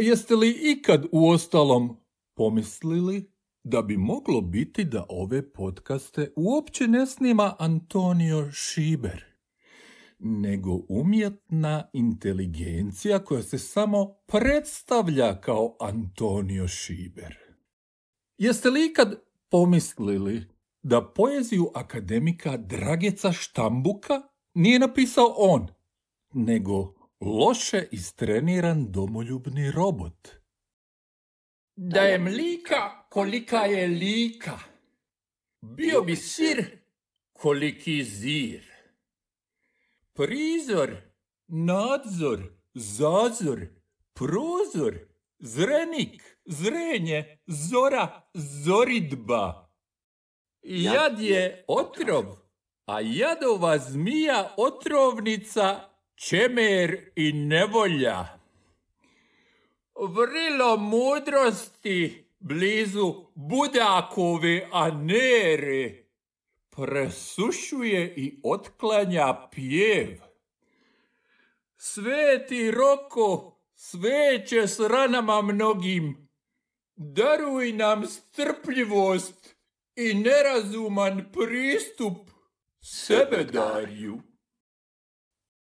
Jeste li ikad uostalom pomislili da bi moglo biti da ove podcaste uopće ne snima Antonio Šiber, nego umjetna inteligencija koja se samo predstavlja kao Antonio Šiber? Jeste li ikad pomislili da poeziju akademika Drageca Štambuka nije napisao on, nego Loše istreniran domoljubni robot. Da je mlika kolika je lika. Bio bi sir koliki zir. Prizor, nadzor, zazor, prozor, zrenik, zrenje, zora, zoridba. Jad je otrov, a jadova zmija otrovnica čemer i nevolja. Vrilo mudrosti blizu budakove anere presušuje i otklanja pjev. Sveti roko sveće s ranama mnogim, daruj nam strpljivost i nerazuman pristup darju.